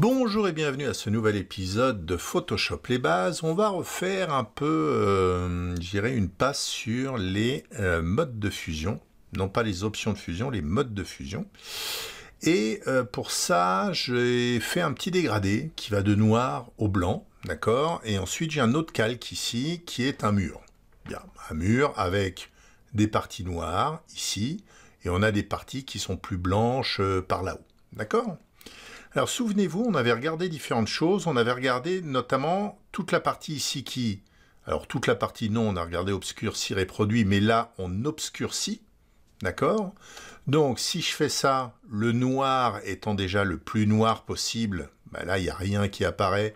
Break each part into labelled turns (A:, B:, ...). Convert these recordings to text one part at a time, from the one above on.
A: Bonjour et bienvenue à ce nouvel épisode de Photoshop les bases. On va refaire un peu, euh, j'irai une passe sur les euh, modes de fusion, non pas les options de fusion, les modes de fusion. Et euh, pour ça, j'ai fait un petit dégradé qui va de noir au blanc, d'accord Et ensuite, j'ai un autre calque ici qui est un mur. Bien, un mur avec des parties noires ici, et on a des parties qui sont plus blanches par là-haut, d'accord alors souvenez-vous, on avait regardé différentes choses, on avait regardé notamment toute la partie ici qui... Alors toute la partie non, on a regardé obscurcir et produit, mais là on obscurcit, d'accord Donc si je fais ça, le noir étant déjà le plus noir possible, ben là il n'y a rien qui apparaît,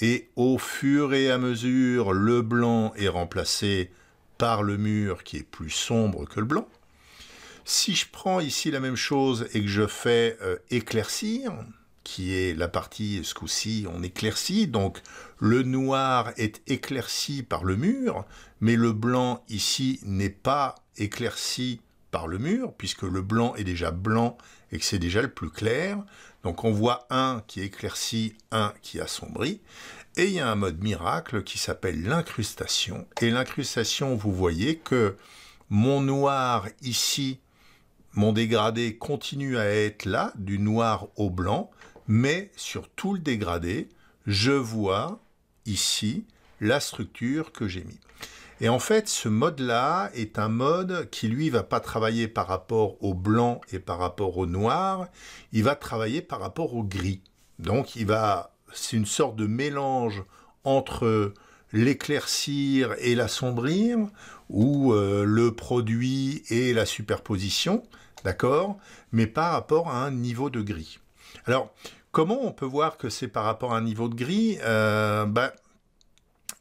A: et au fur et à mesure, le blanc est remplacé par le mur qui est plus sombre que le blanc. Si je prends ici la même chose et que je fais euh, éclaircir, qui est la partie, ce coup-ci, on éclaircit. Donc, le noir est éclairci par le mur, mais le blanc, ici, n'est pas éclairci par le mur, puisque le blanc est déjà blanc et que c'est déjà le plus clair. Donc, on voit un qui éclaircit, un qui assombrit. Et il y a un mode miracle qui s'appelle l'incrustation. Et l'incrustation, vous voyez que mon noir, ici, mon dégradé continue à être là, du noir au blanc, mais sur tout le dégradé, je vois ici la structure que j'ai mis. Et en fait, ce mode-là est un mode qui, lui, va pas travailler par rapport au blanc et par rapport au noir, il va travailler par rapport au gris. Donc, il va, c'est une sorte de mélange entre l'éclaircir et l'assombrir, ou euh, le produit et la superposition, d'accord, mais par rapport à un niveau de gris. Alors, Comment on peut voir que c'est par rapport à un niveau de gris bah,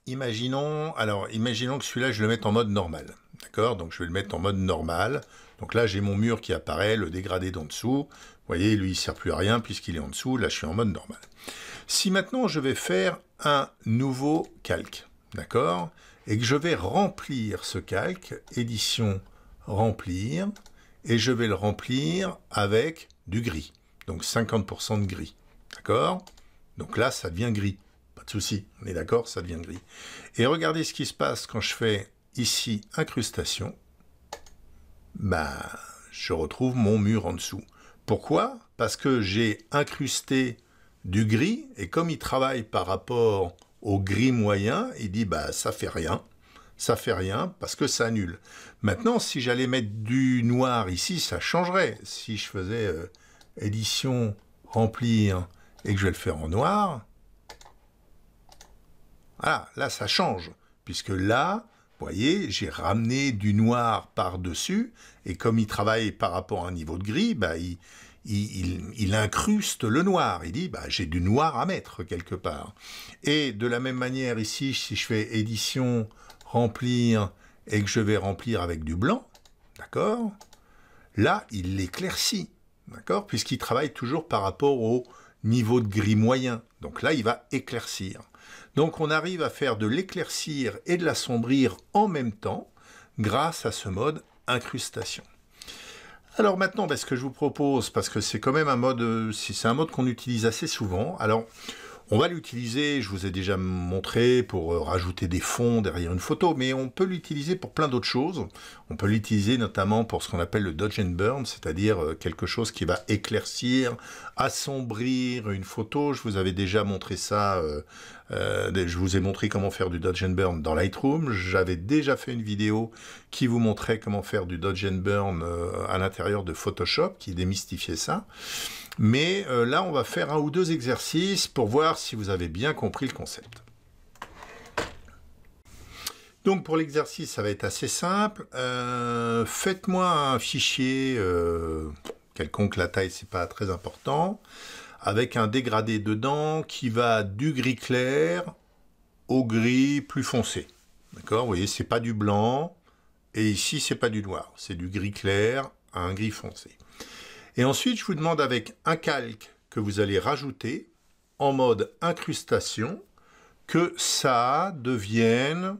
A: imaginons, alors, imaginons que celui-là, je le mette en mode normal. D'accord Donc, je vais le mettre en mode normal. Donc là, j'ai mon mur qui apparaît, le dégradé d'en dessous. Vous voyez, lui, il ne sert plus à rien puisqu'il est en dessous. Là, je suis en mode normal. Si maintenant, je vais faire un nouveau calque, d'accord Et que je vais remplir ce calque, édition, remplir, et je vais le remplir avec du gris. Donc 50% de gris. D'accord Donc là, ça devient gris. Pas de souci, on est d'accord, ça devient gris. Et regardez ce qui se passe quand je fais ici incrustation. Bah, je retrouve mon mur en dessous. Pourquoi Parce que j'ai incrusté du gris, et comme il travaille par rapport au gris moyen, il dit bah ça fait rien, ça fait rien parce que ça annule. Maintenant, si j'allais mettre du noir ici, ça changerait. Si je faisais euh, édition remplir et que je vais le faire en noir, voilà, là ça change, puisque là, vous voyez, j'ai ramené du noir par-dessus, et comme il travaille par rapport à un niveau de gris, bah, il, incruste le noir. Il dit, bah, j'ai du noir à mettre quelque part. Et de la même manière ici, si je fais édition, remplir, et que je vais remplir avec du blanc, d'accord Là, il l'éclaircit, d'accord Puisqu'il travaille toujours par rapport au niveau de gris moyen. Donc là, il va éclaircir. Donc on arrive à faire de l'éclaircir et de l'assombrir en même temps grâce à ce mode incrustation. Alors maintenant, ben, ce que je vous propose, parce que c'est quand même un mode, euh, c'est un mode qu'on utilise assez souvent. Alors, on va l'utiliser, je vous ai déjà montré, pour euh, rajouter des fonds derrière une photo, mais on peut l'utiliser pour plein d'autres choses. On peut l'utiliser notamment pour ce qu'on appelle le dodge and burn, c'est-à-dire euh, quelque chose qui va éclaircir, assombrir une photo. Je vous avais déjà montré ça euh, euh, je vous ai montré comment faire du dodge and burn dans Lightroom. J'avais déjà fait une vidéo qui vous montrait comment faire du dodge and burn euh, à l'intérieur de Photoshop, qui démystifiait ça. Mais euh, là, on va faire un ou deux exercices pour voir si vous avez bien compris le concept. Donc pour l'exercice, ça va être assez simple. Faites-moi un fichier quelconque, la taille, c'est pas très important avec un dégradé dedans qui va du gris clair au gris plus foncé. D'accord Vous voyez, c'est pas du blanc, et ici, c'est pas du noir, c'est du gris clair à un gris foncé. Et ensuite, je vous demande avec un calque que vous allez rajouter en mode incrustation, que ça devienne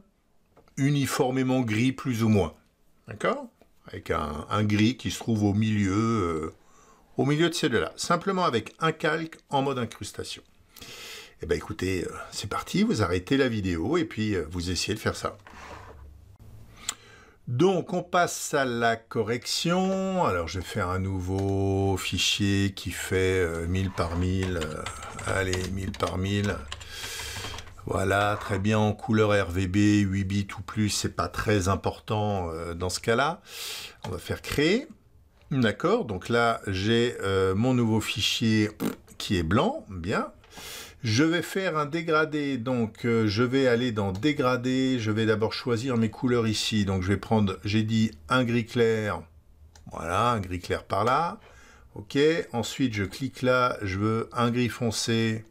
A: uniformément gris plus ou moins. D'accord Avec un, gris qui se trouve au milieu, euh, au milieu de ces deux-là, simplement avec un calque en mode incrustation. Et eh bien écoutez, euh, c'est parti, vous arrêtez la vidéo et puis euh, vous essayez de faire ça. Donc on passe à la correction. Alors je vais faire un nouveau fichier qui fait 1000 euh, par 1000. allez, 1000 par 1000. Voilà, très bien en couleur RVB, 8 bits ou plus, c'est pas très important dans ce cas-là. On va faire créer. D'accord, donc là j'ai euh, mon nouveau fichier qui est blanc, bien. Je vais faire un dégradé, donc euh, je vais aller dans dégradé, je vais d'abord choisir mes couleurs ici, donc je vais prendre, j'ai dit un gris clair, voilà, un gris clair par là, ok, ensuite je clique là, je veux un gris foncé,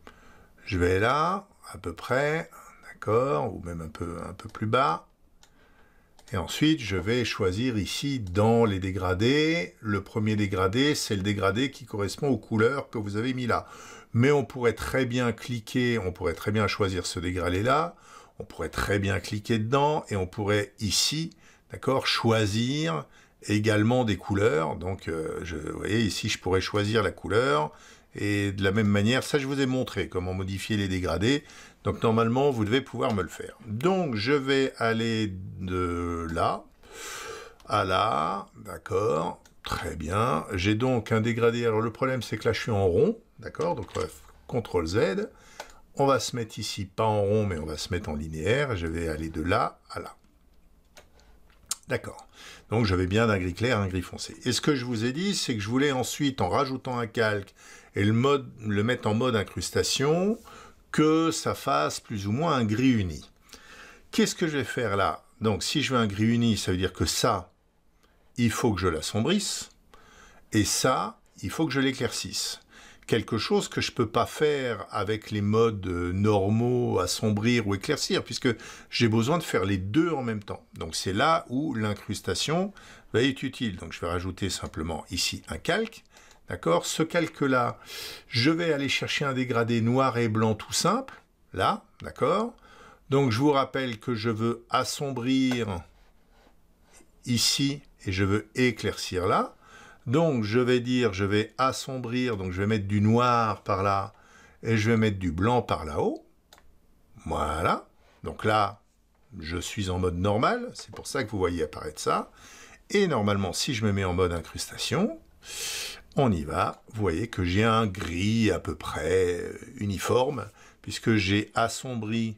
A: je vais là, à peu près, d'accord, ou même un peu, un peu plus bas, et ensuite, je vais choisir ici dans les dégradés. Le premier dégradé, c'est le dégradé qui correspond aux couleurs que vous avez mis là. Mais on pourrait très bien cliquer, on pourrait très bien choisir ce dégradé-là. On pourrait très bien cliquer dedans et on pourrait ici, d'accord, choisir également des couleurs. Donc, euh, je, vous voyez, ici, je pourrais choisir la couleur. Et de la même manière, ça, je vous ai montré comment modifier les dégradés. Donc normalement, vous devez pouvoir me le faire. Donc je vais aller de là à là, d'accord, très bien. J'ai donc un dégradé. Alors le problème, c'est que là, je suis en rond, d'accord, donc CTRL Z. On va se mettre ici, pas en rond, mais on va se mettre en linéaire. Je vais aller de là à là. D'accord. Donc j'avais bien d'un gris clair à un gris foncé. Et ce que je vous ai dit, c'est que je voulais ensuite, en rajoutant un calque et le mettre en mode incrustation, que ça fasse plus ou moins un gris uni. Qu'est-ce que je vais faire là Donc si je veux un gris uni, ça veut dire que ça, il faut que je l'assombrisse, et ça, il faut que je l'éclaircisse. Quelque chose que je ne peux pas faire avec les modes euh, normaux, assombrir ou éclaircir, puisque j'ai besoin de faire les deux en même temps. Donc c'est là où l'incrustation va être utile. Donc je vais rajouter simplement ici un calque, D'accord Ce calque-là, je vais aller chercher un dégradé noir et blanc tout simple, là, d'accord Donc je vous rappelle que je veux assombrir ici et je veux éclaircir là. Donc je vais dire, je vais assombrir, donc je vais mettre du noir par là et je vais mettre du blanc par là-haut. Voilà. Donc là, je suis en mode normal, c'est pour ça que vous voyez apparaître ça. Et normalement, si je me mets en mode incrustation, on y va. Vous voyez que j'ai un gris à peu près euh, uniforme, puisque j'ai assombri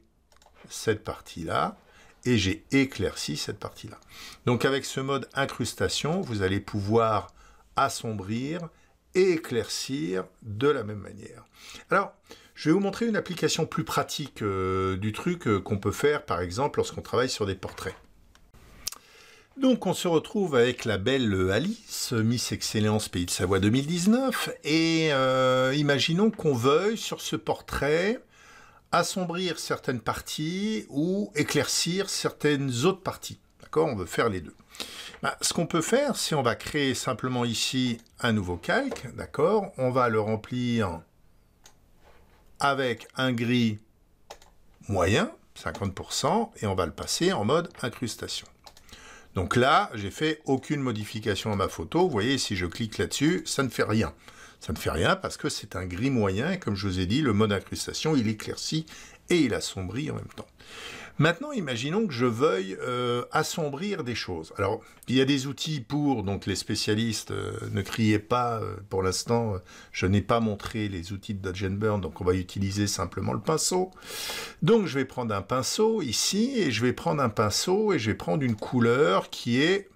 A: cette partie-là et j'ai éclairci cette partie-là. Donc avec ce mode incrustation, vous allez pouvoir assombrir et éclaircir de la même manière. Alors, je vais vous montrer une application plus pratique euh, du truc euh, qu'on peut faire, par exemple, lorsqu'on travaille sur des portraits. Donc on se retrouve avec la belle Alice, Miss Excellence Pays de Savoie 2019, et euh, imaginons qu'on veuille sur ce portrait assombrir certaines parties ou éclaircir certaines autres parties. D'accord On veut faire les deux. Bah, ce qu'on peut faire, c'est on va créer simplement ici un nouveau calque, d'accord On va le remplir avec un gris moyen, 50%, et on va le passer en mode incrustation. Donc là, j'ai fait aucune modification à ma photo. Vous voyez, si je clique là-dessus, ça ne fait rien. Ça ne fait rien parce que c'est un gris moyen. Et comme je vous ai dit, le mode incrustation, il éclaircit et il assombrit en même temps. Maintenant, imaginons que je veuille euh, assombrir des choses. Alors, il y a des outils pour, donc les spécialistes, euh, ne criez pas, euh, pour l'instant, je n'ai pas montré les outils de Dodge Burn, donc on va utiliser simplement le pinceau. Donc, je vais prendre un pinceau ici, et je vais prendre un pinceau, et je vais prendre une couleur qui est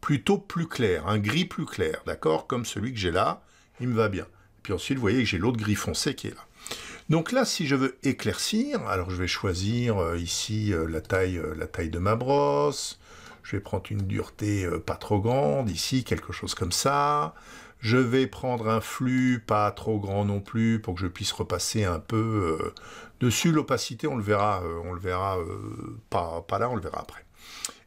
A: plutôt plus claire, un gris plus clair, d'accord Comme celui que j'ai là, il me va bien. puis ensuite, vous voyez que j'ai l'autre gris foncé qui est là. Donc là, si je veux éclaircir, alors je vais choisir euh, ici euh, la taille, euh, la taille de ma brosse, je vais prendre une dureté pas trop grande, ici quelque chose comme ça, je vais prendre un flux pas trop grand non plus pour que je puisse repasser un peu dessus. L'opacité, on le verra, on le verra pas, là, on le verra après.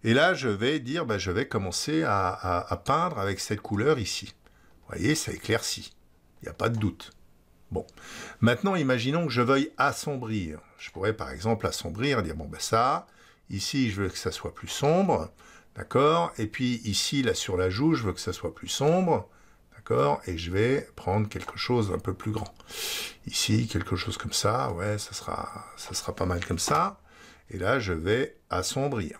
A: Et là, je vais dire, ben, je vais commencer à, à peindre avec cette couleur ici. Vous voyez, ça éclaircit. Il n'y a pas de doute. Bon, maintenant imaginons que je veuille assombrir. Je pourrais par exemple assombrir, dire bon ben ça, ici je veux que ça soit plus sombre, d'accord Et puis ici, là sur la joue, je veux que ça soit plus sombre, d'accord Et je vais prendre quelque chose un peu plus grand. Ici, quelque chose comme ça, ouais, ça sera, ça sera pas mal comme ça. Et là, je vais assombrir,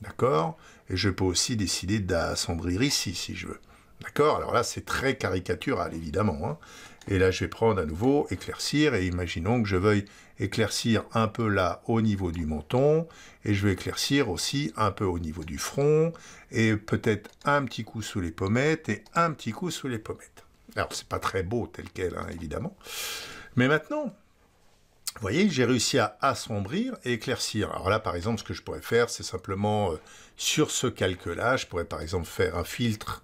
A: d'accord Et je peux aussi décider d'assombrir ici, si je veux. D'accord Alors là, c'est très caricatural, évidemment. Hein. Et là, je vais prendre à nouveau éclaircir, et imaginons que je veuille éclaircir un peu là au niveau du menton, et je vais éclaircir aussi un peu au niveau du front, et peut-être un petit coup sous les pommettes, et un petit coup sous les pommettes. Alors, c'est pas très beau tel quel, hein, évidemment. Mais maintenant, vous voyez, j'ai réussi à assombrir et éclaircir. Alors là, par exemple, ce que je pourrais faire, c'est simplement, euh, sur ce calque-là, je pourrais par exemple faire un filtre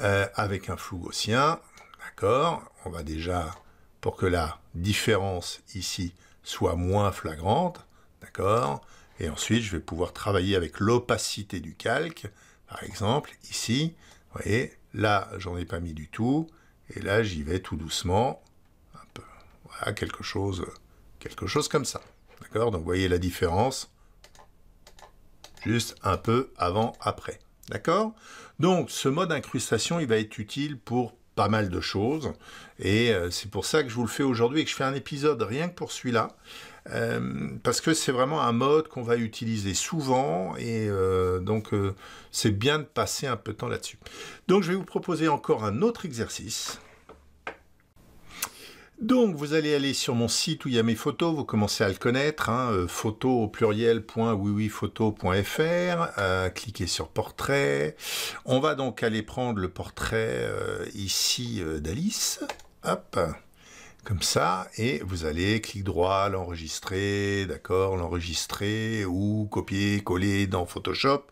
A: euh, avec un flou gaussien, d'accord On va déjà, pour que la différence ici soit moins flagrante, d'accord Et ensuite, je vais pouvoir travailler avec l'opacité du calque, par exemple, ici, vous voyez, là, j'en ai pas mis du tout, et là, j'y vais tout doucement, un peu, voilà, quelque chose, quelque chose comme ça, d'accord Donc, vous voyez la différence, juste un peu avant, après, d'accord donc ce mode incrustation, il va être utile pour pas mal de choses. Et euh, c'est pour ça que je vous le fais aujourd'hui et que je fais un épisode rien que pour celui-là. Euh, parce que c'est vraiment un mode qu'on va utiliser souvent et euh, donc c'est bien de passer un peu de temps là-dessus. Donc je vais vous proposer encore un autre exercice donc vous allez aller sur mon site où il y a mes photos, vous commencez à le connaître, hein, euh, photo au euh, cliquez sur portrait. On va donc aller prendre le portrait euh, ici euh, d'Alice, hop, comme ça, et vous allez clic droit, l'enregistrer, d'accord, l'enregistrer ou copier, coller dans Photoshop.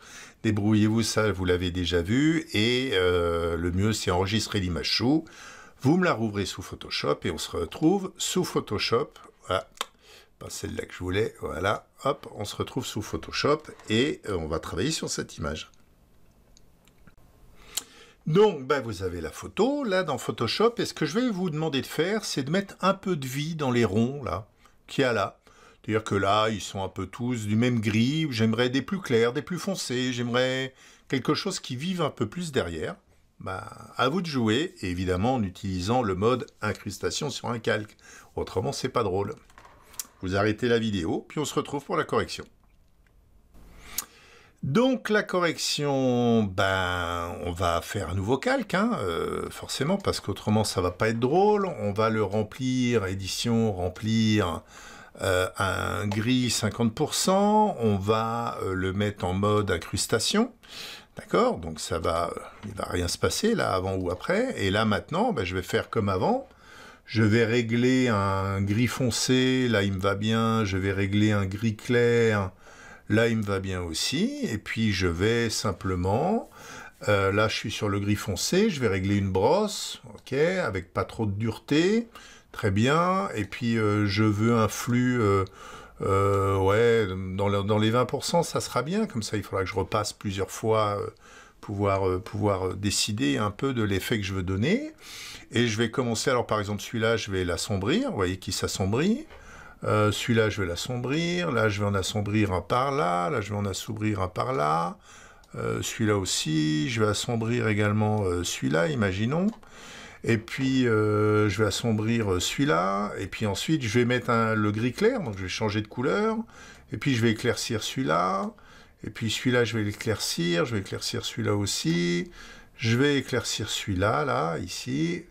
A: Débrouillez-vous, ça vous l'avez déjà vu, et le mieux c'est enregistrer l'image chou, vous me la rouvrez sous Photoshop et on se retrouve sous Photoshop. Voilà, pas celle-là que je voulais. Voilà, hop, on se retrouve sous Photoshop et euh, on va travailler sur cette image. Donc, ben, vous avez la photo, là, dans Photoshop, et ce que je vais vous demander de faire, c'est de mettre un peu de vie dans les ronds, là, qu'il y a là. C'est-à-dire que là, ils sont un peu tous du même gris, j'aimerais des plus clairs, des plus foncés, j'aimerais quelque chose qui vive un peu plus derrière bah, à vous de jouer, évidemment en utilisant le mode incrustation sur un calque. Autrement, c'est pas drôle. Vous arrêtez la vidéo, puis on se retrouve pour la correction. Donc la correction, ben, on va faire un nouveau calque, hein, euh, forcément, parce qu'autrement ça va pas être drôle. On va le remplir, édition, remplir euh, un gris 50%. On va euh, le mettre en mode incrustation. D'accord Donc ça va, euh, il va rien se passer là avant ou après. Et là maintenant, ben, je vais faire comme avant. Je vais régler un gris foncé, là il me va bien. Je vais régler un gris clair, là il me va bien aussi. Et puis je vais simplement, euh, là je suis sur le gris foncé, je vais régler une brosse, ok, avec pas trop de dureté, très bien. Et puis euh, je veux un flux euh, ouais, dans, les 20%, ça sera bien, comme ça il faudra que je repasse plusieurs fois, euh, pouvoir, euh, pouvoir décider un peu de l'effet que je veux donner. Et je vais commencer, alors par exemple celui-là, je vais l'assombrir, vous voyez qui s'assombrit. celui-là, je vais l'assombrir, là, je vais en assombrir un par là, là, je vais en assombrir un par là. celui-là aussi, je vais assombrir également celui-là, imaginons. Et puis, euh, je vais assombrir euh, celui-là. Et puis ensuite, je vais mettre un, le gris clair. Donc, je vais changer de couleur. Et puis, je vais éclaircir celui-là. Et puis, celui-là, je vais l'éclaircir. Je vais éclaircir celui-là aussi. Je vais éclaircir celui-là, là, ici,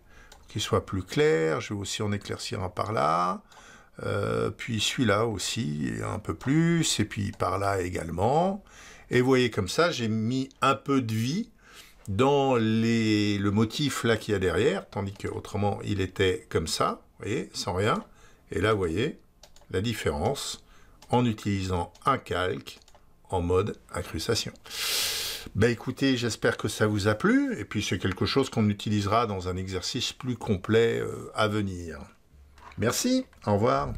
A: qu'il soit plus clair. Je vais aussi en éclaircir un par là. Euh, puis celui-là aussi, un peu plus. Et puis par là également. Et vous voyez, comme ça, j'ai mis un peu de vie dans le motif là qu'il y a derrière, tandis qu'autrement il était comme ça, vous voyez, sans rien. Et là, vous voyez la différence en utilisant un calque en mode incrustation. Ben, écoutez, j'espère que ça vous a plu, et puis c'est quelque chose qu'on utilisera dans un exercice plus complet euh, à venir. Merci, au revoir.